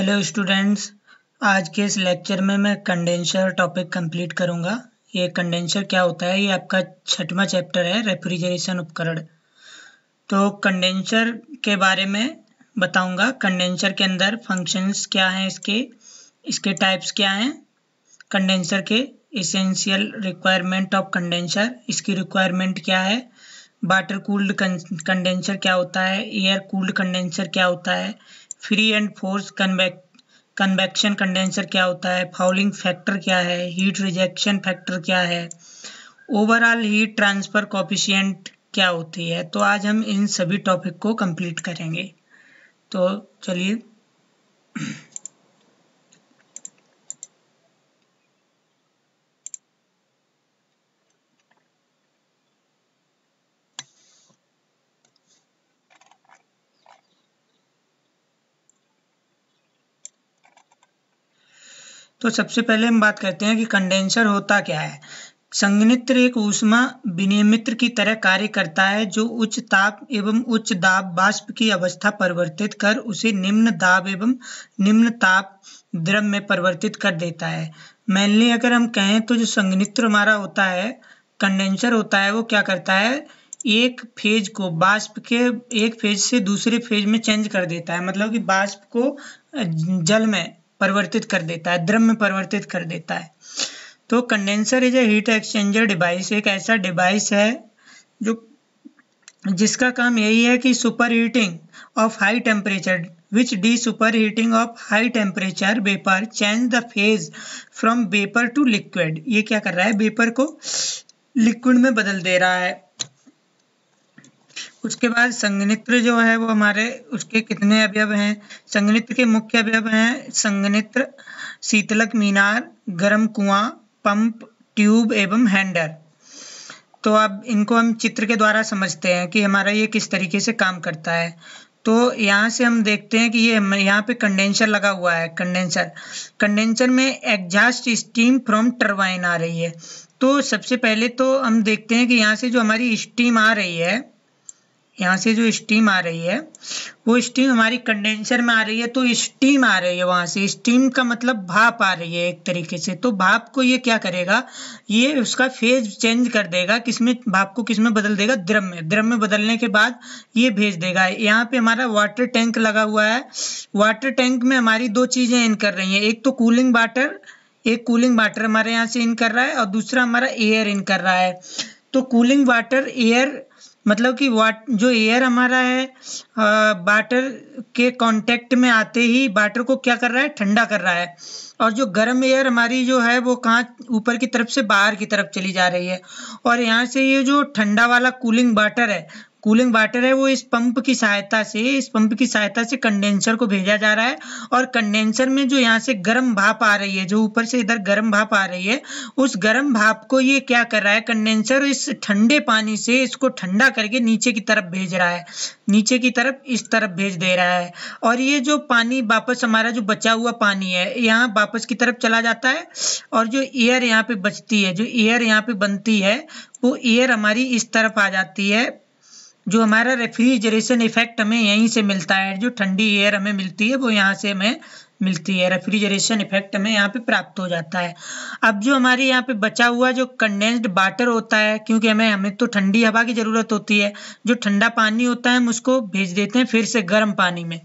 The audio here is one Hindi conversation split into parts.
हेलो स्टूडेंट्स आज के इस लेक्चर में मैं कंडेंसर टॉपिक कंप्लीट करूंगा ये कंडेंसर क्या होता है ये आपका छठवां चैप्टर है रेफ्रिजरेशन उपकरण तो कंडेंसर के बारे में बताऊंगा कंडेंसर के अंदर फंक्शंस क्या हैं इसके इसके टाइप्स क्या हैं कंडेंसर के इसेंशियल रिक्वायरमेंट ऑफ कंडेंसर इसकी रिक्वायरमेंट क्या है वाटर कूल्ड कंडेंसर क्या होता है एयर कूल्ड कंडेंसर क्या होता है free and force convect convection condenser क्या होता है फाउलिंग फैक्टर क्या है हीट रिजेक्शन फैक्टर क्या है ओवरऑल हीट ट्रांसफर कॉपिशियंट क्या होती है तो आज हम इन सभी टॉपिक को कंप्लीट करेंगे तो चलिए तो सबसे पहले हम बात करते हैं कि कंडेंसर होता क्या है संगणित्र एक ऊष्मा विनियमित्र की तरह कार्य करता है जो उच्च ताप एवं उच्च दाब बाष्प की अवस्था परिवर्तित कर उसे निम्न दाब एवं निम्न ताप द्रव में परिवर्तित कर देता है मेनली अगर हम कहें तो जो संगणित्र हमारा होता है कंडेंसर होता है वो क्या करता है एक फेज को बाष्प के एक फेज से दूसरे फेज में चेंज कर देता है मतलब कि बाष्प को जल में परिवर्तित कर देता है द्रव में परिवर्तित कर देता है तो condenser is a heat exchanger device एक ऐसा डिवाइस है जो जिसका काम यही है कि super heating of high temperature which de super heating of high temperature vapour change the phase from vapour to liquid ये क्या कर रहा है वेपर को लिक्विड में बदल दे रहा है उसके बाद संगणित्र जो है वो हमारे उसके कितने अवयव हैं संगणित्र के मुख्य अवयव हैं संगणित्र शीतलक मीनार गर्म कुआं पंप ट्यूब एवं हैंडर तो अब इनको हम चित्र के द्वारा समझते हैं कि हमारा ये किस तरीके से काम करता है तो यहाँ से हम देखते हैं कि ये यहाँ पे कंडेंसर लगा हुआ है कंडेंसर कंडेंसर में एग्जास्ट स्टीम फ्रॉम टर्बाइन आ रही है तो सबसे पहले तो हम देखते हैं कि यहाँ से जो हमारी स्टीम आ रही है यहाँ से जो स्टीम आ रही है वो स्टीम हमारी कंडेंसर में आ रही है तो स्टीम आ रही है वहाँ से स्टीम का मतलब भाप आ रही है एक तरीके से तो भाप को ये क्या करेगा ये उसका फेज चेंज कर देगा किसमें भाप को किसमें बदल देगा द्रव में द्रव में बदलने के बाद ये भेज देगा यहाँ पे हमारा वाटर टैंक लगा हुआ है वाटर टैंक में हमारी दो चीज़ें इन कर रही हैं एक तो कूलिंग वाटर एक कूलिंग वाटर हमारे यहाँ से इन कर रहा है और दूसरा हमारा एयर इन कर रहा है तो कूलिंग वाटर एयर मतलब कि वाट जो एयर हमारा है वाटर के कांटेक्ट में आते ही वाटर को क्या कर रहा है ठंडा कर रहा है और जो गर्म एयर हमारी जो है वो कहाँ ऊपर की तरफ से बाहर की तरफ चली जा रही है और यहाँ से ये जो ठंडा वाला कूलिंग वाटर है कूलिंग वाटर है वो इस पंप की सहायता से इस पंप की सहायता से कंडेंसर को भेजा जा रहा है और कंडेंसर में जो यहाँ से गर्म भाप आ रही है जो ऊपर से इधर गर्म भाप आ रही है उस गर्म भाप को ये क्या कर रहा है कंडेंसर इस ठंडे पानी से इसको ठंडा करके नीचे की तरफ भेज रहा है नीचे की तरफ इस तरफ भेज दे रहा है और ये जो पानी वापस हमारा जो बचा हुआ पानी है यहाँ वापस की तरफ चला जाता है और जो एयर यहाँ पे बचती है जो एयर यहाँ पे बनती है वो एयर हमारी इस तरफ आ जाती है जो हमारा रेफ्रिजरेशन इफेक्ट हमें यहीं से मिलता है जो ठंडी एयर हमें मिलती है वो यहाँ से हमें मिलती है रेफ्रिजरेशन इफेक्ट हमें यहाँ पे प्राप्त हो जाता है अब जो हमारे यहाँ पे बचा हुआ जो कंडेंस्ड वाटर होता है क्योंकि हमें हमें तो ठंडी हवा की ज़रूरत होती है जो ठंडा पानी होता है हम उसको भेज देते हैं फिर से गर्म पानी में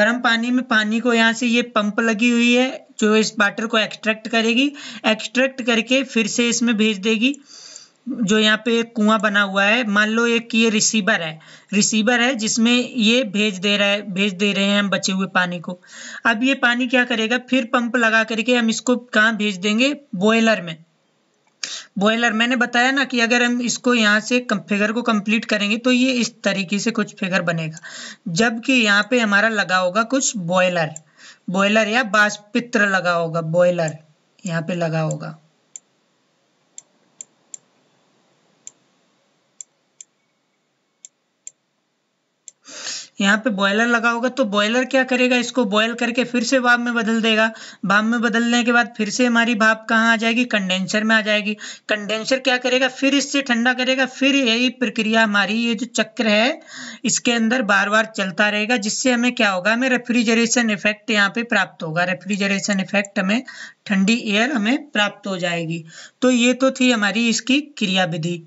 गर्म पानी में पानी को यहाँ से ये पंप लगी हुई है जो इस वाटर को एक्सट्रैक्ट करेगी एक्सट्रैक्ट करके फिर से इसमें भेज देगी जो यहाँ पे कुआ बना हुआ है मान लो एक ये रिसीवर है रिसीवर है जिसमें ये भेज दे रहा है भेज दे रहे हैं हम बचे हुए पानी को अब ये पानी क्या करेगा फिर पंप लगा करके हम इसको कहाँ भेज देंगे बॉयलर में बॉयलर मैंने बताया ना कि अगर हम इसको यहाँ से फिगर को कंप्लीट करेंगे तो ये इस तरीके से कुछ फिगर बनेगा जबकि यहाँ पे हमारा लगा होगा कुछ बॉयलर बॉयलर या बाष्पित्र लगा होगा बॉयलर यहाँ पे लगा होगा यहाँ पे बॉयलर लगा होगा तो बॉयलर क्या करेगा इसको बॉयल करके फिर से भाप में बदल देगा भाप में बदलने के बाद फिर से हमारी भाप कहाँ आ जाएगी कंडेंसर में आ जाएगी कंडेंसर क्या करेगा फिर इससे ठंडा करेगा फिर यही प्रक्रिया हमारी ये जो चक्र है इसके अंदर बार बार चलता रहेगा जिससे हमें क्या होगा हमें रेफ्रिजरेशन इफेक्ट यहाँ पे प्राप्त होगा रेफ्रिजरेशन इफेक्ट हमें ठंडी एयर हमें प्राप्त हो जाएगी तो ये तो थी हमारी इसकी क्रियाविधि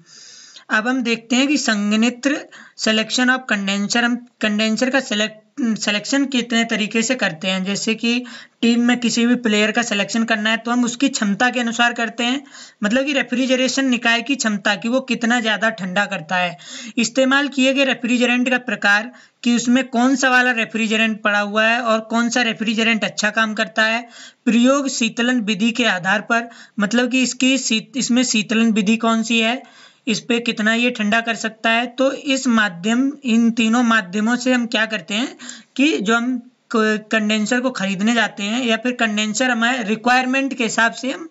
अब हम देखते हैं कि संघनित्र सिलेक्शन ऑफ कंडेंसर हम कंडेंसर का सिलेक्ट सिलेक्शन कितने तरीके से करते हैं जैसे कि टीम में किसी भी प्लेयर का सिलेक्शन करना है तो हम उसकी क्षमता के अनुसार करते हैं मतलब कि रेफ्रिजरेशन निकाय की क्षमता कि वो कितना ज़्यादा ठंडा करता है इस्तेमाल किए गए रेफ्रिजरेंट का प्रकार कि उसमें कौन सा वाला रेफ्रिजरेंट पड़ा हुआ है और कौन सा रेफ्रिजरेंट अच्छा काम करता है प्रयोग शीतलन विधि के आधार पर मतलब कि इसकी इसमें शीतलन विधि कौन सी है इस पर कितना ये ठंडा कर सकता है तो इस माध्यम इन तीनों माध्यमों से हम क्या करते हैं कि जो हम कंडेंसर को खरीदने जाते हैं या फिर कंडेंसर हमारे रिक्वायरमेंट के हिसाब से हम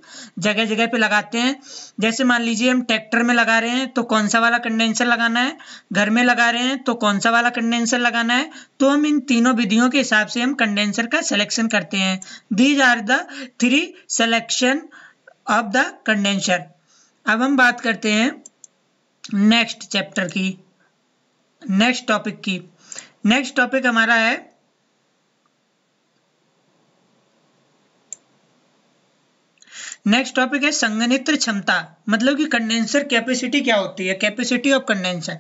जगह जगह पे लगाते हैं जैसे मान लीजिए हम ट्रैक्टर में लगा रहे हैं तो कौन सा वाला कंडेंसर लगाना है घर में लगा रहे हैं तो कौन सा वाला कंडेंसर लगाना है तो हम इन तीनों विधियों के हिसाब से हम कंडेंसर का सिलेक्शन करते हैं these are the three selection of the condenser अब हम बात करते हैं नेक्स्ट चैप्टर की नेक्स्ट टॉपिक की नेक्स्ट टॉपिक हमारा है नेक्स्ट टॉपिक है संगणित क्षमता मतलब कि कंडेंसर कैपेसिटी क्या होती है कैपेसिटी ऑफ कंडेंसर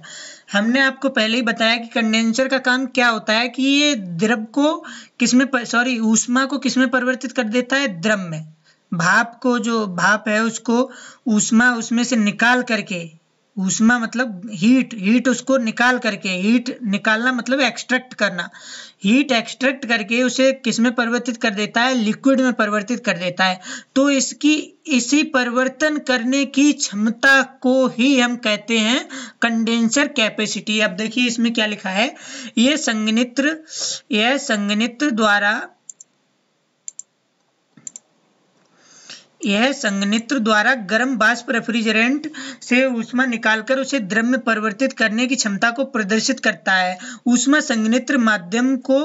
हमने आपको पहले ही बताया कि कंडेंसर का काम क्या होता है कि ये द्रव को किसमें सॉरी ऊष्मा को किसमें परिवर्तित कर देता है द्रव में भाप को जो भाप है उसको ऊष्मा उसमें से निकाल करके उष्मा मतलब हीट हीट उसको निकाल करके हीट निकालना मतलब एक्सट्रैक्ट करना हीट एक्सट्रैक्ट करके उसे किस में परिवर्तित कर देता है लिक्विड में परिवर्तित कर देता है तो इसकी इसी परिवर्तन करने की क्षमता को ही हम कहते हैं कंडेंसर कैपेसिटी अब देखिए इसमें क्या लिखा है ये संगनित्र यह संगनित्र द्वारा यह संगनित्र द्वारा गर्म बाष्प रेफ्रिजरेंट से ऊष्मा निकालकर उसे द्रव में परिवर्तित करने की क्षमता को प्रदर्शित करता है ऊष्मा संगनित्र माध्यम को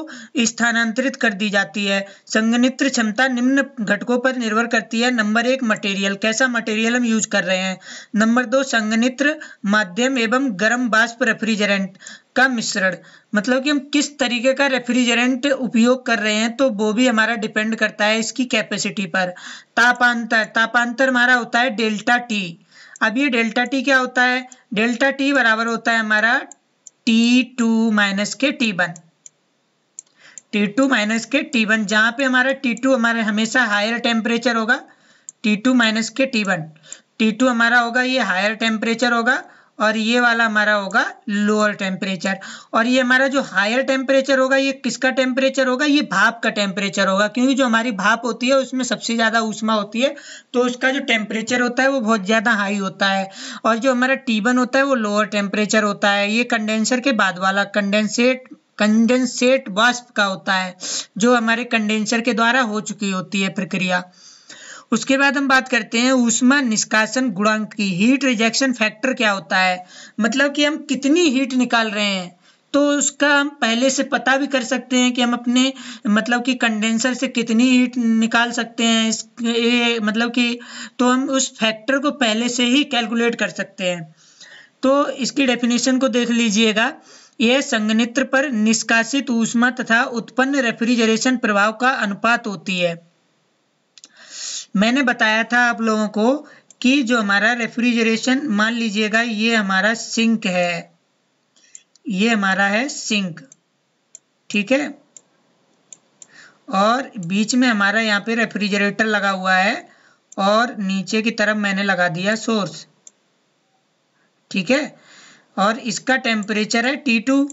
स्थानांतरित कर दी जाती है संगनित्र क्षमता निम्न घटकों पर निर्भर करती है नंबर एक मटेरियल कैसा मटेरियल हम यूज कर रहे हैं नंबर दो संगनित्र माध्यम एवं गर्म बाष्प रेफ्रिजरेंट का मिश्रण मतलब कि हम किस तरीके का रेफ्रिजरेंट उपयोग कर रहे हैं तो वो भी हमारा डिपेंड करता है इसकी कैपेसिटी पर तापांतर तापांतर हमारा होता है डेल्टा टी अब ये डेल्टा टी क्या होता है डेल्टा टी बराबर होता है हमारा टी टू माइनस के T one T two minus के टी वन जहाँ पे हमारा टी टू हमारा हमेशा हायर टेम्परेचर होगा टी टू माइनस के टी वन टी टू हमारा होगा ये हायर टेम्परेचर होगा और ये वाला हमारा होगा लोअर टेम्परेचर और ये हमारा जो हायर टेम्परेचर होगा ये किसका टेम्परेचर होगा ये भाप का टेम्परेचर होगा क्योंकि जो हमारी भाप होती है उसमें सबसे ज़्यादा ऊष्मा होती है तो उसका जो टेम्परेचर होता है वो बहुत ज़्यादा हाई होता है और जो हमारा टीबन होता है वो लोअर टेम्परेचर होता है ये कंडेंसर के बाद वाला कंडेंसेट कंडेंसेट वाष्प का होता है जो हमारे कंडेंसर के द्वारा हो चुकी होती है प्रक्रिया उसके बाद हम बात करते हैं ऊष्मा निष्कासन गुणांक की हीट रिजेक्शन फैक्टर क्या होता है मतलब कि हम कितनी हीट निकाल रहे हैं तो उसका हम पहले से पता भी कर सकते हैं कि हम अपने मतलब कि कंडेंसर से कितनी हीट निकाल सकते हैं इस ये मतलब कि तो हम उस फैक्टर को पहले से ही कैलकुलेट कर सकते हैं तो इसकी डेफिनेशन को देख लीजिएगा यह संगनित्र पर निष्कासित ऊष्मा तथा उत्पन्न रेफ्रिजरेशन प्रभाव का अनुपात होती है मैंने बताया था आप लोगों को कि जो हमारा रेफ्रिजरेशन मान लीजिएगा ये हमारा सिंक है ये हमारा है सिंक ठीक है और बीच में हमारा यहाँ पे रेफ्रिजरेटर लगा हुआ है और नीचे की तरफ मैंने लगा दिया सोर्स ठीक है और इसका टेम्परेचर है T2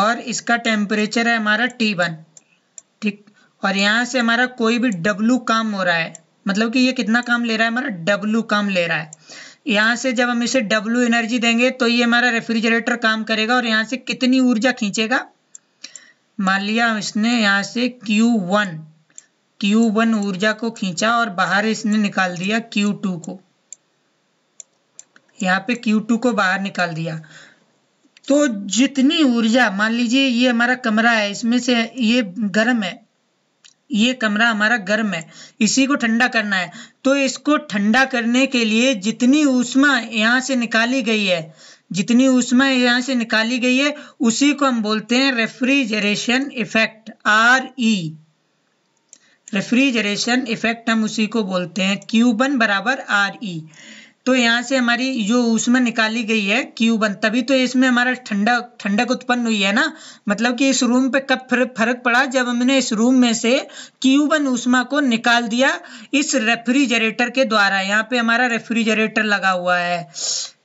और इसका टेम्परेचर है हमारा T1 और यहाँ से हमारा कोई भी डब्लू काम हो रहा है मतलब कि ये कितना काम ले रहा है हमारा डब्लू काम ले रहा है यहाँ से जब हम इसे डब्लू एनर्जी देंगे तो ये हमारा रेफ्रिजरेटर काम करेगा और यहाँ से कितनी ऊर्जा खींचेगा मान लिया इसने यहाँ से क्यू वन क्यू वन ऊर्जा को खींचा और बाहर इसने निकाल दिया क्यू टू को यहाँ पे क्यू टू को बाहर निकाल दिया तो जितनी ऊर्जा मान लीजिए ये हमारा कमरा है इसमें से ये गर्म है ये कमरा हमारा गर्म है इसी को ठंडा करना है तो इसको ठंडा करने के लिए जितनी ऊष्मा यहाँ से निकाली गई है जितनी ऊष्मा यहाँ से निकाली गई है उसी को हम बोलते हैं refrigeration effect R E refrigeration effect हम उसी को बोलते हैं क्यूबन बराबर आर ई e। तो यहाँ से हमारी जो उसमें निकाली गई है क्यू बन तभी तो इसमें हमारा ठंडा ठंडक उत्पन्न हुई है ना मतलब कि इस रूम पे कब फर्क पड़ा जब हमने इस रूम में से क्यू बन उषमा को निकाल दिया इस रेफ्रिजरेटर के द्वारा यहाँ पे हमारा रेफ्रिजरेटर लगा हुआ है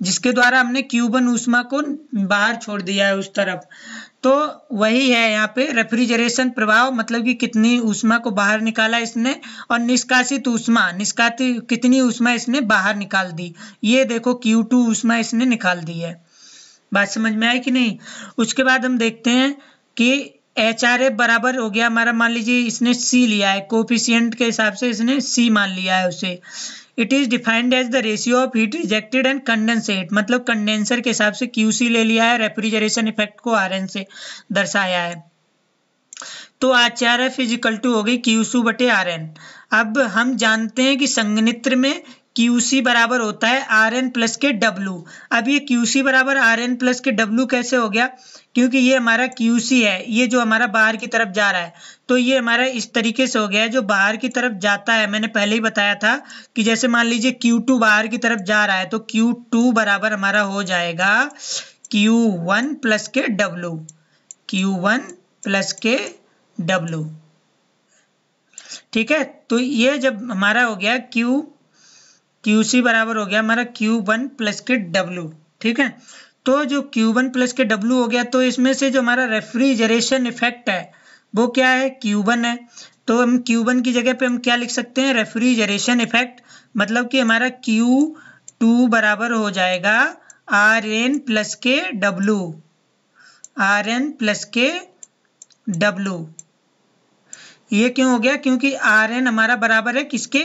जिसके द्वारा हमने क्यू वन को बाहर छोड़ दिया है उस तरफ तो वही है यहाँ पे रेफ्रिजरेशन प्रभाव मतलब कि कितनी ऊष्मा को बाहर निकाला इसने और निष्कासित ऊष्मा निष्कासित कितनी ऊष्मा इसने बाहर निकाल दी ये देखो क्यू टू ऊष्मा इसने निकाल दी है बात समझ में आई कि नहीं उसके बाद हम देखते हैं कि एच आर एफ बराबर हो गया हमारा मान लीजिए इसने सी लिया है कोफिशियंट के हिसाब से इसने सी मान लिया है उसे it is defined as the ratio of heat rejected and condensate मतलब कंडेंसर के हिसाब से क्यूसी ले लिया है रेफ्रिजरेशन इफेक्ट को आर से दर्शाया है तो आचार्य फिजिकल टू हो गई क्यूसू बटे आर एन अब हम जानते हैं कि संगनित्र में क्यू सी बराबर होता है आर एन प्लस के डब्लू अब ये क्यू सी बराबर आर एन प्लस के डब्लू कैसे हो गया क्योंकि ये हमारा क्यू सी है ये जो हमारा बाहर की तरफ जा रहा है तो ये हमारा इस तरीके से हो गया है जो बाहर की तरफ जाता है मैंने पहले ही बताया था कि जैसे मान लीजिए क्यू टू बाहर की तरफ जा रहा है तो क्यू टू बराबर हमारा हो जाएगा क्यू वन प्लस के डब्लू क्यू वन प्लस के डब्लू ठीक है तो ये जब हमारा हो गया क्यू क्यू सी बराबर हो गया हमारा क्यू वन प्लस के डब्ल्यू ठीक है तो जो क्यू वन प्लस के डब्ल्यू हो गया तो इसमें से जो हमारा रेफ्रिजरेशन इफेक्ट है वो क्या है क्यू वन है तो हम क्यू वन की जगह पे हम क्या लिख सकते हैं रेफ्रिजरेशन इफेक्ट मतलब कि हमारा क्यू टू बराबर हो जाएगा आर एन प्लस के डब्लू आर एन प्लस के डब्लू ये क्यों हो गया क्योंकि आर एन हमारा बराबर है किसके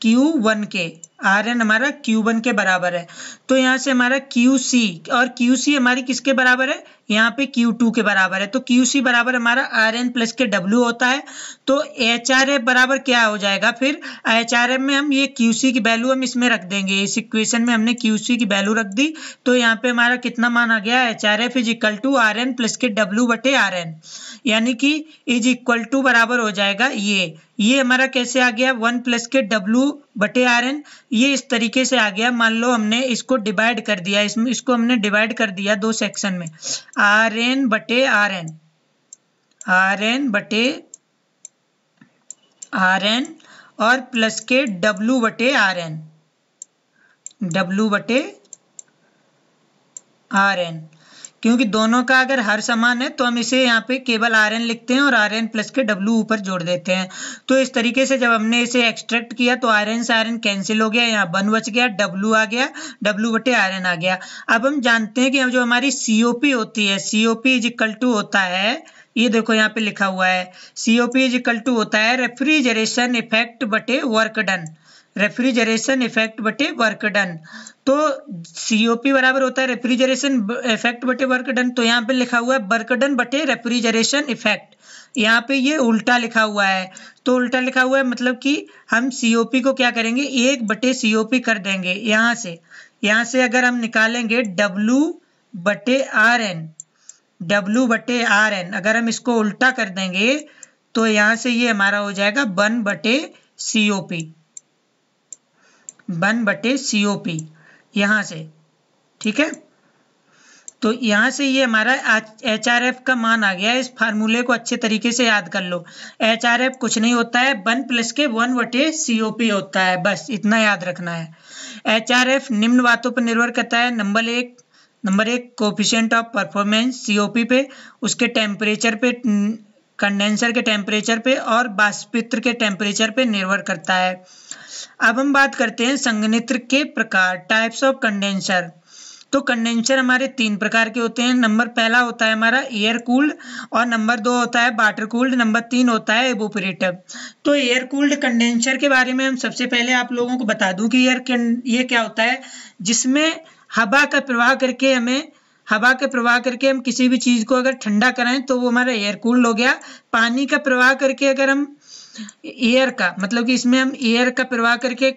क्यू वन के आर एन हमारा क्यू वन के बराबर है तो यहाँ से हमारा क्यू सी और क्यू सी हमारी किसके बराबर है यहाँ पे क्यू टू के बराबर है तो क्यू सी बराबर हमारा आर एन प्लस के डब्ल्यू होता है तो एच आर एफ बराबर क्या हो जाएगा फिर एच आर एफ में हम ये क्यू सी की वैल्यू हम इसमें रख देंगे इस इक्वेशन में हमने क्यू सी की वैल्यू रख दी तो यहाँ पे हमारा कितना मान आ गया H R F is equal to R N plus के डब्ल्यू बटे आर एन यानी कि इज इक्वल टू बराबर हो जाएगा ये ये हमारा कैसे आ गया वन प्लस के डब्ल्यू बटे आर एन ये इस तरीके से आ गया मान लो हमने इसको डिवाइड कर दिया इसमें इसको हमने डिवाइड कर दिया दो सेक्शन में आर एन बटे आर एन आर एन बटे आर एन और प्लस के डब्लू बटे आर एन डब्लू बटे आर एन क्योंकि दोनों का अगर हर समान है तो हम इसे यहाँ पे केवल आर एन लिखते हैं और आर एन प्लस के डब्ल्यू ऊपर जोड़ देते हैं तो इस तरीके से जब हमने इसे एक्सट्रैक्ट किया तो आर एन से आर एन कैंसिल हो गया यहाँ वन बच गया डब्ल्यू आ गया डब्ल्यू बटे आर एन आ गया अब हम जानते हैं कि जो हमारी पी होती है पी इज इक्वल टू होता है ये देखो यहाँ पे लिखा हुआ है पी इज इक्वल टू होता है रेफ्रिजरेशन इफेक्ट बटे वर्क डन रेफ्रिजरेशन इफेक्ट बटे वर्क डन तो सीओपी बराबर होता है रेफ्रिजरेशन इफेक्ट बटे वर्क डन तो यहाँ पे लिखा हुआ है वर्क डन बटे रेफ्रिजरेशन इफेक्ट यहाँ पे ये उल्टा लिखा हुआ है तो उल्टा लिखा हुआ है मतलब कि हम सीओपी को क्या करेंगे एक बटे सीओपी कर देंगे यहाँ से यहाँ से अगर हम निकालेंगे डब्लू बटे आर एन डब्लू बटे आर एन अगर हम इसको उल्टा कर देंगे तो यहाँ से ये हमारा हो जाएगा वन बटे सीओपी वन बटे सी ओ पी यहाँ से ठीक है तो यहाँ से ये हमारा एच आर एफ का मान आ गया इस फार्मूले को अच्छे तरीके से याद कर लो एच आर एफ कुछ नहीं होता है वन प्लस के वन बटे सी ओ पी होता है बस इतना याद रखना है एच आर एफ निम्न बातों पर निर्भर करता है नंबर एक नंबर एक coefficient of performance C O P पे उसके टेम्परेचर पे कंडेंसर के टेम्परेचर पे और बाष्पित्र के टेम्परेचर पे निर्भर करता है अब हम बात करते हैं संघनित्र के प्रकार टाइप्स ऑफ कंडेंसर तो कंडेंसर हमारे तीन प्रकार के होते हैं नंबर पहला होता है हमारा एयर कूल्ड और नंबर दो होता है वाटर कूल्ड नंबर तीन होता है एबोपरेटिव तो एयर कूल्ड कंडेंसर के बारे में हम सबसे पहले आप लोगों को बता दूं कि एयर ये क्या होता है जिसमें हवा का प्रवाह करके हमें हवा के प्रवाह करके हम किसी भी चीज़ को अगर ठंडा कराएं तो वो हमारा एयर कूल्ड हो गया पानी का प्रवाह करके अगर हम एयर का मतलब कि इसमें हम एयर का प्रवाह करके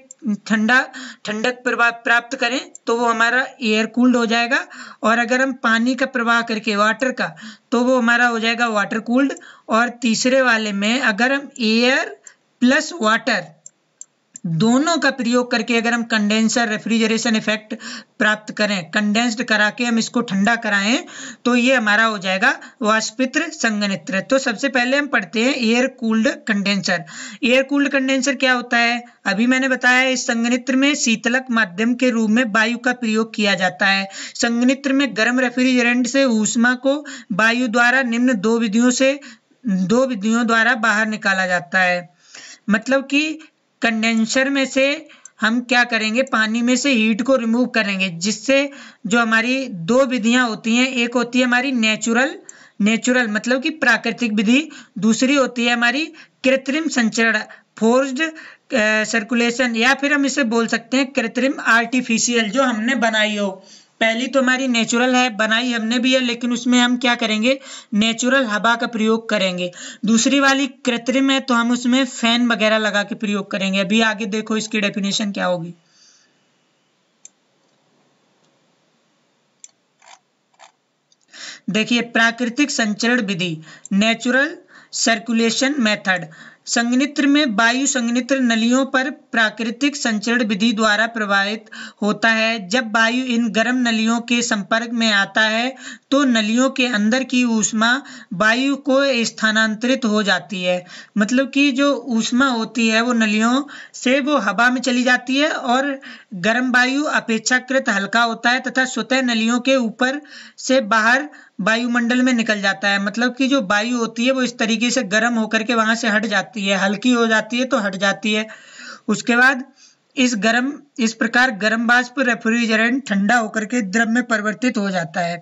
ठंडा ठंडक प्रवाह प्राप्त करें तो वो हमारा एयर कूल्ड हो जाएगा और अगर हम पानी का प्रवाह करके वाटर का तो वो हमारा हो जाएगा वाटर कूल्ड और तीसरे वाले में अगर हम एयर प्लस वाटर दोनों का प्रयोग करके अगर हम कंडेंसर रेफ्रिजरेशन इफेक्ट प्राप्त करें कंडेंस्ड करा के हम इसको ठंडा कराएं तो ये हमारा हो जाएगा वाष्पित्र संगनित्र तो सबसे पहले हम पढ़ते हैं air cooled condenser air cooled condenser क्या होता है अभी मैंने बताया इस संगनित्र में शीतलक माध्यम के रूप में वायु का प्रयोग किया जाता है संगनित्र में गर्म रेफ्रिजरेंट से ऊष्मा को वायु द्वारा निम्न दो विधियों से दो विधियों द्वारा बाहर निकाला जाता है मतलब कि कंडेंसर में से हम क्या करेंगे पानी में से हीट को रिमूव करेंगे जिससे जो हमारी दो विधियां होती हैं एक होती है हमारी नेचुरल नेचुरल मतलब कि प्राकृतिक विधि दूसरी होती है हमारी कृत्रिम संचरण फोर्स्ड सर्कुलेशन या फिर हम इसे बोल सकते हैं कृत्रिम आर्टिफिशियल जो हमने बनाई हो पहली तो हमारी नेचुरल है बनाई हमने भी है लेकिन उसमें हम क्या करेंगे नेचुरल हवा का प्रयोग करेंगे दूसरी वाली कृत्रिम है तो हम उसमें फैन वगैरह लगा के प्रयोग करेंगे अभी आगे देखो इसकी डेफिनेशन क्या होगी देखिए प्राकृतिक संचरण विधि नेचुरल सर्कुलेशन मेथड संगनित्र में वायु संगनित्र नलियों पर प्राकृतिक संचरण विधि द्वारा प्रवाहित होता है जब वायु इन गर्म नलियों के संपर्क में आता है तो नलियों के अंदर की ऊष्मा वायु को स्थानांतरित हो जाती है मतलब कि जो ऊष्मा होती है वो नलियों से वो हवा में चली जाती है और गर्म वायु अपेक्षाकृत हल्का होता है तथा स्वतः नलियों के ऊपर से बाहर वायुमंडल में निकल जाता है मतलब कि जो वायु होती है वो इस तरीके से गर्म होकर के वहाँ से हट जाती है हल्की हो जाती है तो हट जाती है उसके बाद इस गर्म इस प्रकार गर्म बाष्प रेफ्रिजरेंट ठंडा होकर के द्रव में परिवर्तित हो जाता है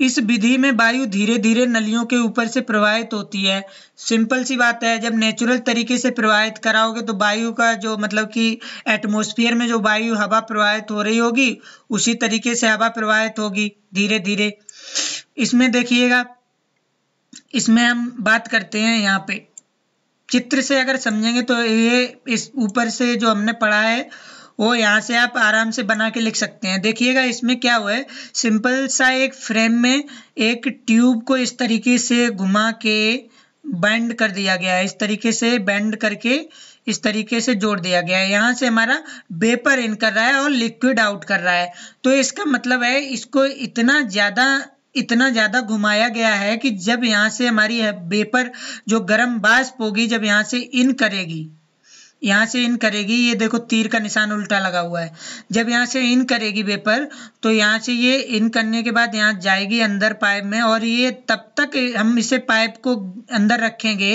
इस विधि में वायु धीरे धीरे नलियों के ऊपर से प्रवाहित होती है सिंपल सी बात है जब नेचुरल तरीके से प्रवाहित कराओगे तो वायु का जो मतलब कि एटमोस्फियर में जो वायु हवा प्रवाहित हो रही होगी उसी तरीके से हवा प्रवाहित होगी धीरे धीरे इसमें देखिएगा इसमें हम बात करते हैं यहाँ पे चित्र से अगर समझेंगे तो ये इस ऊपर से जो हमने पढ़ा है वो यहाँ से आप आराम से बना के लिख सकते हैं देखिएगा इसमें क्या हुआ है सिंपल सा एक फ्रेम में एक ट्यूब को इस तरीके से घुमा के बैंड कर दिया गया है इस तरीके से बैंड करके इस तरीके से जोड़ दिया गया है यहाँ से हमारा बेपर इन कर रहा है और लिक्विड आउट कर रहा है तो इसका मतलब है इसको इतना ज़्यादा इतना ज़्यादा घुमाया गया है कि जब यहाँ से हमारी बेपर जो गर्म बाष्प होगी जब यहाँ से इन करेगी यहाँ से इन करेगी ये देखो तीर का निशान उल्टा लगा हुआ है जब यहाँ से इन करेगी पेपर तो यहाँ से ये इन करने के बाद यहाँ जाएगी अंदर पाइप में और ये तब तक हम इसे पाइप को अंदर रखेंगे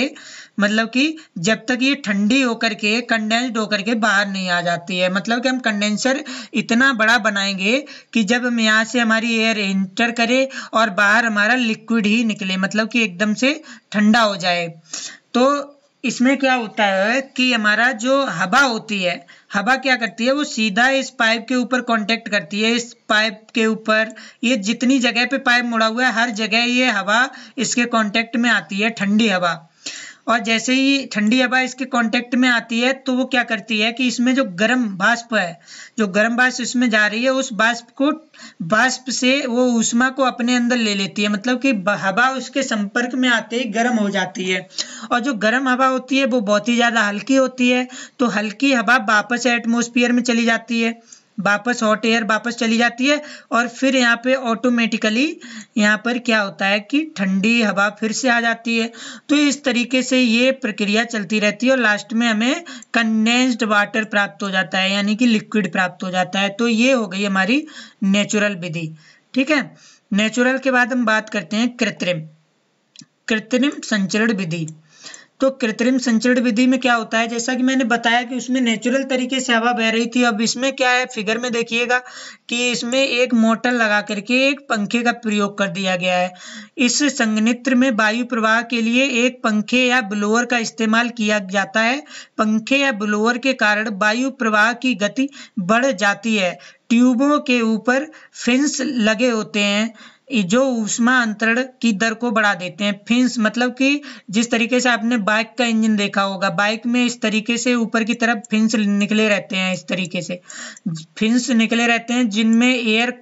मतलब कि जब तक ये ठंडी होकर के कंडेंस्ड होकर के बाहर नहीं आ जाती है मतलब कि हम कंडेंसर इतना बड़ा बनाएंगे कि जब हम यहाँ से हमारी एयर एंटर करे और बाहर हमारा लिक्विड ही निकले मतलब कि एकदम से ठंडा हो जाए तो इसमें क्या होता है कि हमारा जो हवा होती है हवा क्या करती है वो सीधा इस पाइप के ऊपर कांटेक्ट करती है इस पाइप के ऊपर ये जितनी जगह पे पाइप मुड़ा हुआ है हर जगह ये हवा इसके कांटेक्ट में आती है ठंडी हवा और जैसे ही ठंडी हवा इसके कांटेक्ट में आती है तो वो क्या करती है कि इसमें जो गर्म बाष्प है जो गर्म बाष्प इसमें जा रही है उस बाष्प को बाष्प से वो ऊष्मा को अपने अंदर ले लेती है मतलब कि हवा उसके संपर्क में आते ही गर्म हो जाती है और जो गर्म हवा होती है वो बहुत ही ज़्यादा हल्की होती है तो हल्की हवा वापस एटमोसफियर में चली जाती है वापस हॉट एयर वापस चली जाती है और फिर यहाँ पे ऑटोमेटिकली यहाँ पर क्या होता है कि ठंडी हवा फिर से आ जाती है तो इस तरीके से ये प्रक्रिया चलती रहती है और लास्ट में हमें कंडेंस्ड वाटर प्राप्त हो जाता है यानी कि लिक्विड प्राप्त हो जाता है तो ये हो गई हमारी नेचुरल विधि ठीक है नेचुरल के बाद हम बात करते हैं कृत्रिम कृत्रिम संचरण विधि तो कृत्रिम संचरण विधि में क्या होता है जैसा कि मैंने बताया कि उसमें नेचुरल तरीके से हवा बह रही थी अब इसमें क्या है फिगर में देखिएगा कि इसमें एक मोटर लगा करके एक पंखे का प्रयोग कर दिया गया है इस संगनित्र में वायु प्रवाह के लिए एक पंखे या ब्लोअर का इस्तेमाल किया जाता है पंखे या ब्लोअर के कारण वायु प्रवाह की गति बढ़ जाती है ट्यूबों के ऊपर फेंस लगे होते हैं जो ऊष्मा अंतरण की दर को बढ़ा देते हैं फिंस मतलब कि जिस तरीके से आपने बाइक का इंजन देखा होगा बाइक में इस तरीके से ऊपर की तरफ फिंस निकले रहते हैं इस तरीके से फिंस निकले रहते हैं जिनमें एयर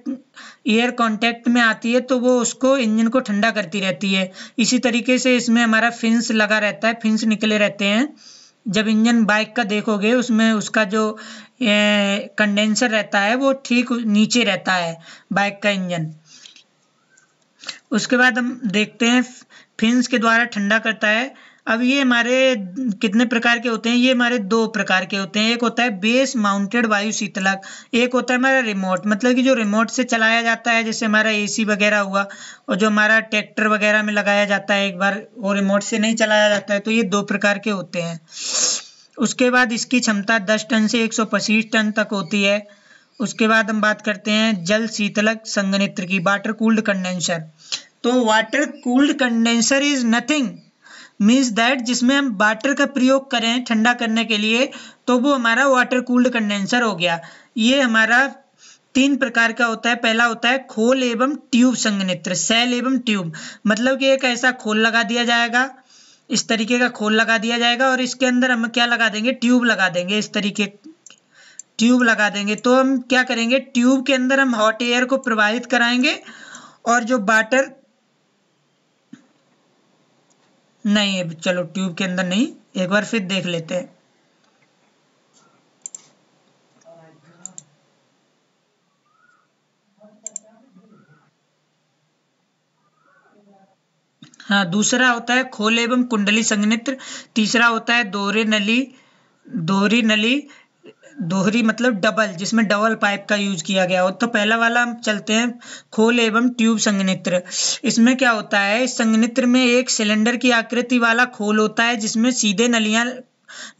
एयर कांटेक्ट में आती है तो वो उसको इंजन को ठंडा करती रहती है इसी तरीके से इसमें हमारा फिंस लगा रहता है फिंस निकले रहते हैं जब इंजन बाइक का देखोगे उसमें उसका जो कंडेंसर रहता है वो ठीक नीचे रहता है बाइक का इंजन उसके बाद हम देखते हैं फिंस के द्वारा ठंडा करता है अब ये हमारे कितने प्रकार के होते हैं ये हमारे दो प्रकार के होते हैं एक होता है बेस माउंटेड वायु शीतलक एक होता है हमारा रिमोट मतलब कि जो रिमोट से चलाया जाता है जैसे हमारा एसी वगैरह हुआ और जो हमारा ट्रैक्टर वगैरह में लगाया जाता है एक बार वो रिमोट से नहीं चलाया जाता है तो ये दो प्रकार के होते हैं उसके बाद इसकी क्षमता दस टन से एक टन तक होती है उसके बाद हम बात करते हैं जल शीतलक संगनित्र की वाटर कूल्ड कंडेंसर तो water cooled condenser is nothing means that जिसमें हम वाटर का प्रयोग करें ठंडा करने के लिए तो वो हमारा वाटर कूल्ड कंडेंसर हो गया ये हमारा तीन प्रकार का होता है पहला होता है खोल एवं ट्यूब संगनित्र सेल एवं ट्यूब मतलब कि एक ऐसा खोल लगा दिया जाएगा इस तरीके का खोल लगा दिया जाएगा और इसके अंदर हम क्या लगा देंगे ट्यूब लगा देंगे इस तरीके ट्यूब लगा देंगे तो हम क्या करेंगे ट्यूब के अंदर हम हॉट एयर को प्रवाहित कराएंगे और जो बाटर नहीं चलो ट्यूब के अंदर नहीं एक बार फिर देख लेते हैं हाँ दूसरा होता है खोल एवं कुंडली संगनित्र तीसरा होता है दोहरे नली दोहरी नली दोहरी मतलब डबल जिसमें डबल पाइप का यूज किया गया हो तो पहला वाला हम चलते हैं खोल एवं ट्यूब संगनित्र इसमें क्या होता है इस संगनित्र में एक सिलेंडर की आकृति वाला खोल होता है जिसमें सीधे नलियां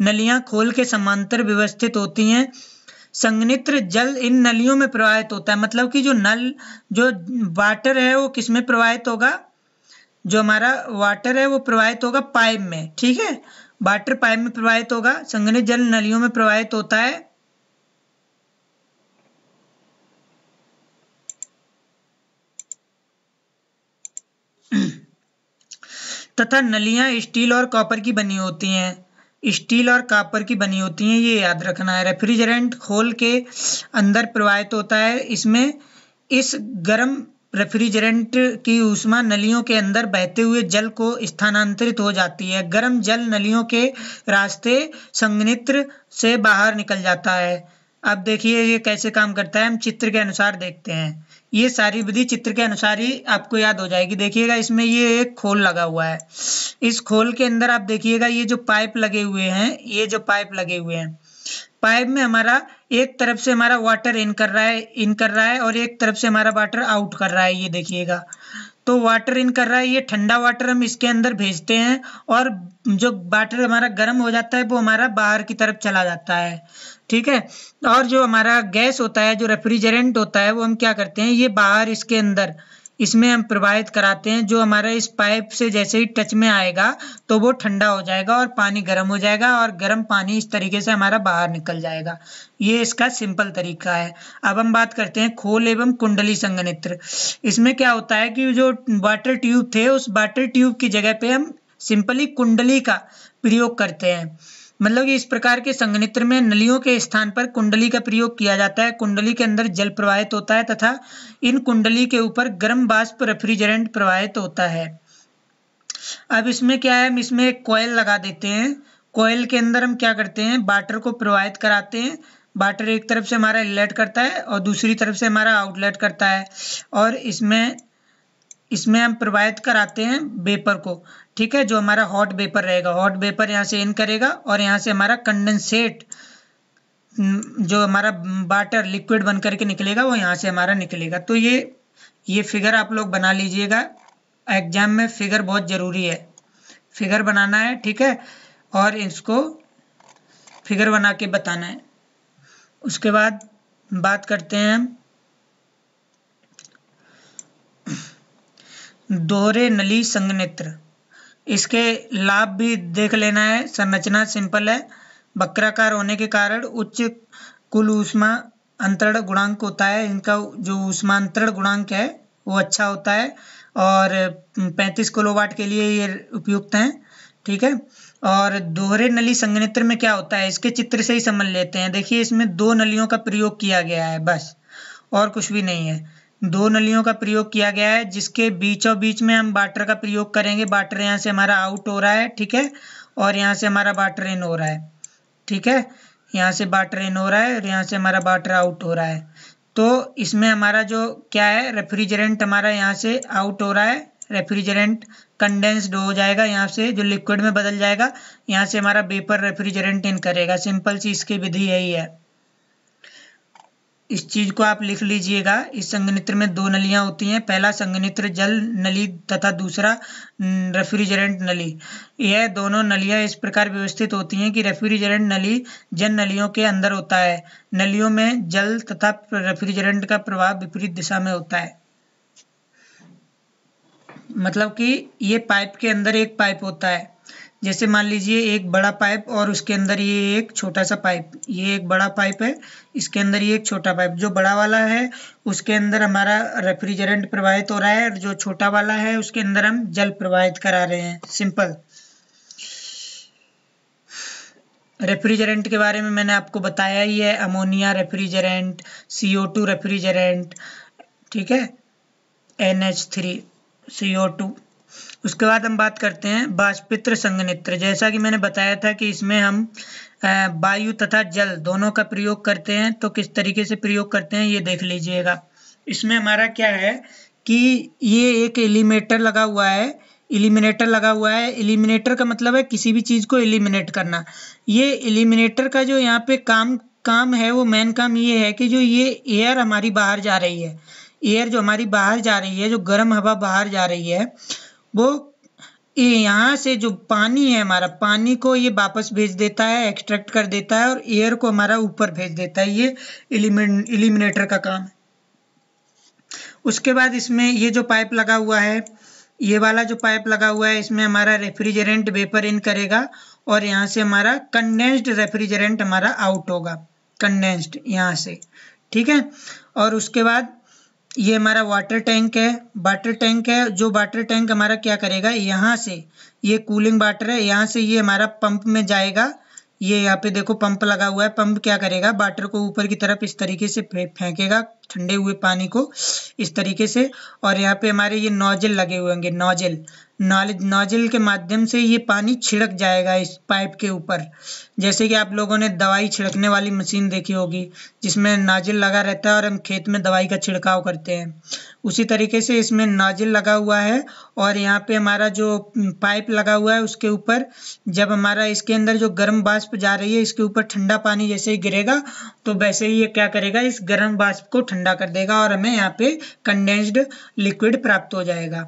नलियां खोल के समांतर व्यवस्थित होती हैं संगनित्र जल इन नलियों में प्रवाहित होता है मतलब कि जो नल जो वाटर है वो किस में प्रवाहित होगा जो हमारा वाटर है वो प्रवाहित होगा पाइप में ठीक है वाटर पाइप में प्रवाहित होगा संगनित जल नलियों में प्रवाहित होता है तथा नलियां स्टील और कॉपर की बनी होती हैं स्टील और कॉपर की बनी होती हैं ये याद रखना है रेफ्रिजरेंट खोल के अंदर प्रवाहित होता है इसमें इस गर्म रेफ्रिजरेंट की ऊष्मा नलियों के अंदर बहते हुए जल को स्थानांतरित हो जाती है गर्म जल नलियों के रास्ते संघनित्र से बाहर निकल जाता है अब देखिए ये कैसे काम करता है हम चित्र के अनुसार देखते हैं ये सारी विधि चित्र के अनुसार ही आपको याद हो जाएगी देखिएगा इसमें ये एक खोल लगा हुआ है इस खोल के अंदर आप देखिएगा ये जो पाइप लगे हुए हैं ये जो पाइप लगे हुए हैं पाइप में हमारा एक तरफ से हमारा वाटर इन कर रहा है इन कर रहा है और एक तरफ से हमारा वाटर आउट कर रहा है ये देखिएगा तो वाटर इन कर रहा है ये ठंडा वाटर हम इसके अंदर भेजते हैं और जो वाटर हमारा गर्म हो जाता है वो हमारा बाहर की तरफ चला जाता है ठीक है और जो हमारा गैस होता है जो रेफ्रिजरेंट होता है वो हम क्या करते हैं ये बाहर इसके अंदर इसमें हम प्रवाहित कराते हैं जो हमारा इस पाइप से जैसे ही टच में आएगा तो वो ठंडा हो जाएगा और पानी गर्म हो जाएगा और गर्म पानी इस तरीके से हमारा बाहर निकल जाएगा ये इसका सिंपल तरीका है अब हम बात करते हैं खोल एवं कुंडली संगनित्र इसमें क्या होता है कि जो वाटर ट्यूब थे उस वाटर ट्यूब की जगह पे हम सिंपली कुंडली का प्रयोग करते हैं मतलब कि इस प्रकार के संगनित्र में नलियों के स्थान पर कुंडली का प्रयोग किया जाता है कुंडली के अंदर जल प्रवाहित होता है तथा इन कुंडली के ऊपर गर्म बाष्प रेफ्रिजरेंट प्रवाहित होता है अब इसमें क्या है हम इसमें एक कोयल लगा देते हैं कोयल के अंदर हम क्या करते हैं बाटर को प्रवाहित कराते हैं बाटर एक तरफ से हमारा इनलेट करता है और दूसरी तरफ से हमारा आउटलेट करता है और इसमें इसमें हम प्रवाहित कराते हैं वेपर को ठीक है जो हमारा हॉट वेपर रहेगा हॉट वेपर यहाँ से इन करेगा और यहाँ से हमारा कंडेंसेट जो हमारा वाटर लिक्विड बन करके निकलेगा वो यहाँ से हमारा निकलेगा तो ये ये फिगर आप लोग बना लीजिएगा एग्जाम में फिगर बहुत ज़रूरी है फिगर बनाना है ठीक है और इसको फिगर बना के बताना है उसके बाद बात करते हैं हम दोहरे नली संगनेत्र इसके लाभ भी देख लेना है संरचना सिंपल है बकराकार होने के कारण उच्च कुल ऊष्मा अंतरण गुणांक होता है इनका जो ऊष्मा अंतरण गुणांक है वो अच्छा होता है और 35 किलोवाट के लिए ये उपयुक्त हैं ठीक है और दोहरे नली संगणित्र में क्या होता है इसके चित्र से ही समझ लेते हैं देखिए इसमें दो नलियों का प्रयोग किया गया है बस और कुछ भी नहीं है दो नलियों का प्रयोग किया गया है जिसके बीचों बीच में हम बाटर का प्रयोग करेंगे बाटर यहाँ से हमारा आउट हो रहा है ठीक है और यहाँ से हमारा बाटर इन हो रहा है ठीक है यहाँ से बाटर इन हो रहा है और यहाँ से हमारा बाटर आउट हो रहा है तो इसमें हमारा जो क्या है रेफ्रिजरेंट हमारा यहाँ से आउट हो रहा है रेफ्रिजरेंट कंडेंस्ड हो जाएगा यहाँ से जो लिक्विड में बदल जाएगा यहाँ से हमारा बेपर रेफ्रिजरेंट इन करेगा सिंपल सी इसकी विधि यही है इस चीज को आप लिख लीजिएगा इस संगनित्र में दो नलियां होती हैं पहला संगनित्र जल नली तथा दूसरा रेफ्रिजरेंट नली यह दोनों नलियां इस प्रकार व्यवस्थित होती हैं कि रेफ्रिजरेंट नली जल नलियों के अंदर होता है नलियों में जल तथा रेफ्रिजरेंट का प्रभाव विपरीत दिशा में होता है मतलब कि ये पाइप के अंदर एक पाइप होता है जैसे मान लीजिए एक बड़ा पाइप और उसके अंदर ये एक छोटा सा पाइप ये एक बड़ा पाइप है इसके अंदर ये एक छोटा पाइप जो बड़ा वाला है उसके अंदर हमारा रेफ्रिजरेंट प्रवाहित हो रहा है और जो छोटा वाला है उसके अंदर हम जल प्रवाहित करा रहे हैं सिंपल रेफ्रिजरेंट के बारे में मैंने आपको बताया ही है ammonia refrigerant C O two refrigerant ठीक है N H three C O two उसके बाद हम बात करते हैं बाष्पित्र संगनित्र जैसा कि मैंने बताया था कि इसमें हम वायु तथा जल दोनों का प्रयोग करते हैं तो किस तरीके से प्रयोग करते हैं ये देख लीजिएगा इसमें हमारा क्या है कि ये एक एलिमेटर लगा हुआ है एलिमिनेटर लगा हुआ है एलिमिनेटर का मतलब है किसी भी चीज़ को एलिमिनेट करना ये एलिमिनेटर का जो यहाँ पे काम काम है वो मेन काम ये है कि जो ये एयर हमारी बाहर जा रही है एयर जो हमारी बाहर जा रही है जो गर्म हवा बाहर जा रही है वो ये यहाँ से जो पानी है हमारा पानी को ये वापस भेज देता है एक्सट्रैक्ट कर देता है और एयर को हमारा ऊपर भेज देता है ये इलिमिनेटर का काम है उसके बाद इसमें ये जो पाइप लगा हुआ है ये वाला जो पाइप लगा हुआ है इसमें हमारा रेफ्रिजरेंट वेपर इन करेगा और यहाँ से हमारा कंडेंस्ड रेफ्रिजरेंट हमारा आउट होगा कंडेंस्ड यहाँ से ठीक है और उसके बाद ये हमारा वाटर टैंक है वाटर टैंक है जो वाटर टैंक हमारा क्या करेगा यहाँ से ये कूलिंग वाटर है यहाँ से ये हमारा पंप में जाएगा ये यहाँ पे देखो पंप लगा हुआ है पंप क्या करेगा वाटर को ऊपर की तरफ इस तरीके से फेंकेगा ठंडे हुए पानी को इस तरीके से और यहाँ पे हमारे ये नोजल लगे हुए होंगे नोजल नोजल के माध्यम से ये पानी छिड़क जाएगा इस पाइप के ऊपर जैसे कि आप लोगों ने दवाई छिड़कने वाली मशीन देखी होगी जिसमें नाजिल लगा रहता है और हम खेत में दवाई का छिड़काव करते हैं उसी तरीके से इसमें नाजिल लगा हुआ है और यहाँ पे हमारा जो पाइप लगा हुआ है उसके ऊपर जब हमारा इसके अंदर जो गर्म बाष्प जा रही है इसके ऊपर ठंडा पानी जैसे ही गिरेगा तो वैसे ही ये क्या करेगा इस गर्म बाष्प को ठंडा ठंडा कर देगा और हमें यहाँ पे कंडेंस्ड लिक्विड प्राप्त हो जाएगा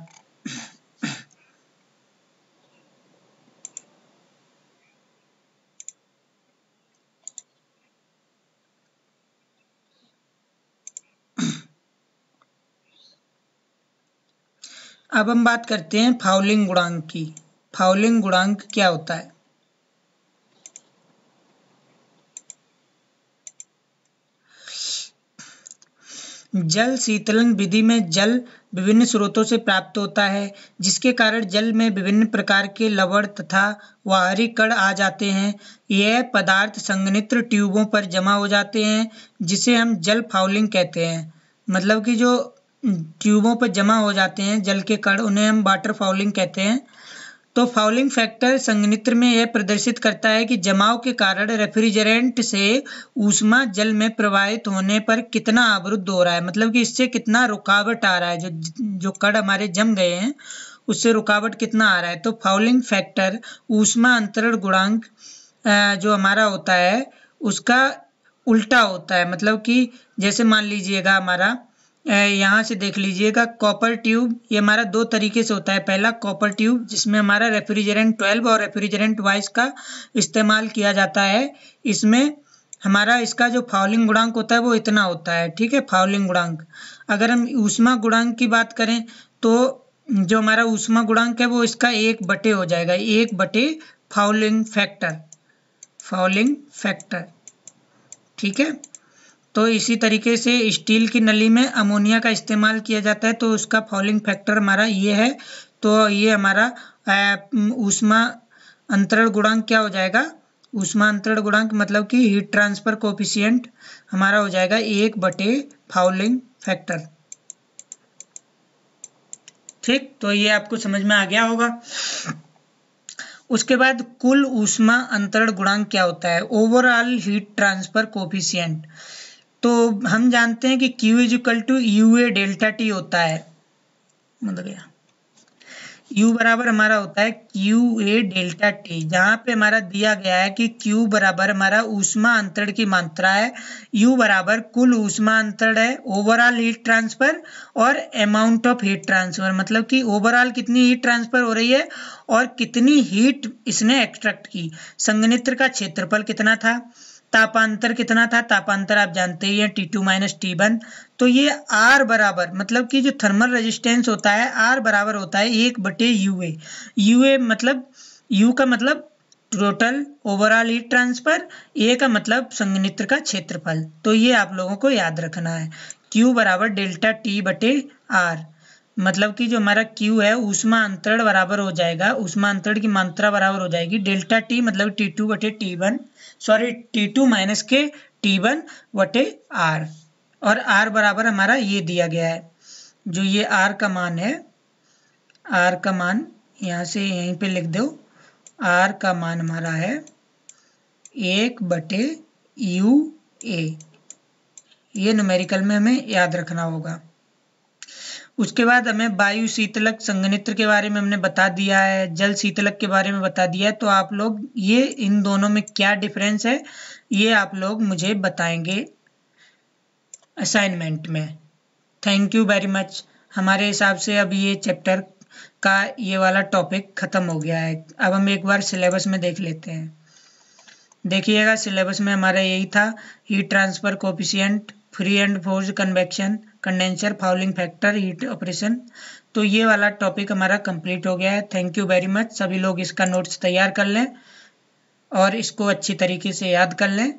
अब हम बात करते हैं फाउलिंग गुणांक की फाउलिंग गुणांक क्या होता है जल शीतलन विधि में जल विभिन्न स्रोतों से प्राप्त होता है जिसके कारण जल में विभिन्न प्रकार के लवण तथा वाहरी कण आ जाते हैं यह पदार्थ संगनित्र ट्यूबों पर जमा हो जाते हैं जिसे हम जल फाउलिंग कहते हैं मतलब कि जो ट्यूबों पर जमा हो जाते हैं जल के कण उन्हें हम वाटर फाउलिंग कहते हैं तो फाउलिंग फैक्टर संगनित्र में यह प्रदर्शित करता है कि जमाव के कारण रेफ्रिजरेंट से ऊष्मा जल में प्रवाहित होने पर कितना अवरुद्ध हो रहा है मतलब कि इससे कितना रुकावट आ रहा है जो जो कड़ हमारे जम गए हैं उससे रुकावट कितना आ रहा है तो फाउलिंग फैक्टर ऊष्मा अंतरण गुणांक जो हमारा होता है उसका उल्टा होता है मतलब कि जैसे मान लीजिएगा हमारा यहाँ से देख लीजिएगा कॉपर ट्यूब ये हमारा दो तरीके से होता है पहला कॉपर ट्यूब जिसमें हमारा रेफ्रिजरेंट 12 और रेफ्रिजरेंट वाइस का इस्तेमाल किया जाता है इसमें हमारा इसका जो फाउलिंग गुणांक होता है वो इतना होता है ठीक है फाउलिंग गुणांक अगर हम ऊष्मा गुणांक की बात करें तो जो हमारा ऊष्मा गुणांक है वो इसका एक बटे हो जाएगा एक बटे फाउलिंग फैक्टर फाउलिंग फैक्टर ठीक है तो इसी तरीके से स्टील की नली में अमोनिया का इस्तेमाल किया जाता है तो उसका फॉलिंग फैक्टर हमारा ये है तो ये हमारा ऊष्मा अंतरण गुणांक क्या हो जाएगा ऊष्मा अंतरण गुणांक मतलब कि हीट ट्रांसफर कोफिशियंट हमारा हो जाएगा एक बटे फाउलिंग फैक्टर ठीक तो ये आपको समझ में आ गया होगा उसके बाद कुल ऊष्मा अंतरण गुणांक क्या होता है ओवरऑल हीट ट्रांसफर कोफिशियंट तो हम जानते हैं कि Q is equal to U A delta T होता है मतलब गया U बराबर हमारा होता है क्यू ए डेल्टा टी जहाँ पे हमारा दिया गया है कि Q बराबर हमारा ऊष्मा अंतरण की मात्रा है U बराबर कुल ऊष्मा अंतरण है ओवरऑल हीट ट्रांसफर और अमाउंट ऑफ हीट ट्रांसफर मतलब कि ओवरऑल कितनी हीट ट्रांसफर हो रही है और कितनी हीट इसने एक्सट्रैक्ट की संगनित्र का क्षेत्रफल कितना था तापांतर कितना था तापांतर आप जानते ही हैं T two minus T one तो ये आर बराबर मतलब कि जो थर्मल रेजिस्टेंस होता है आर बराबर होता है एक बटे यू ए यू ए मतलब यू का मतलब total overall heat transfer A का मतलब संगनित्र का क्षेत्रफल तो ये आप लोगों को याद रखना है क्यू बराबर डेल्टा टी बटे आर मतलब कि जो हमारा क्यू है उष्मा अंतरण बराबर हो जाएगा उष्मा अंतरण की मात्रा बराबर हो जाएगी डेल्टा टी मतलब टी टू बटे T one sorry T two minus के टी वन वटे आर और आर बराबर हमारा ये दिया गया है जो ये आर का मान है आर का मान यहाँ से यहीं पे लिख दो आर का मान हमारा है एक बटे यू ए ये न्यूमेरिकल में हमें याद रखना होगा उसके बाद हमें वायु शीतलक संघनित्र के बारे में हमने बता दिया है जल शीतलक के बारे में बता दिया है तो आप लोग ये इन दोनों में क्या डिफरेंस है ये आप लोग मुझे बताएंगे असाइनमेंट में थैंक यू वेरी मच हमारे हिसाब से अब ये चैप्टर का ये वाला टॉपिक ख़त्म हो गया है अब हम एक बार सिलेबस में देख लेते हैं देखिएगा सिलेबस में हमारा यही था heat transfer coefficient free and force convection condenser fouling factor heat operation तो ये वाला टॉपिक हमारा कंप्लीट हो गया है थैंक यू वेरी मच सभी लोग इसका नोट्स तैयार कर लें और इसको अच्छी तरीके से याद कर लें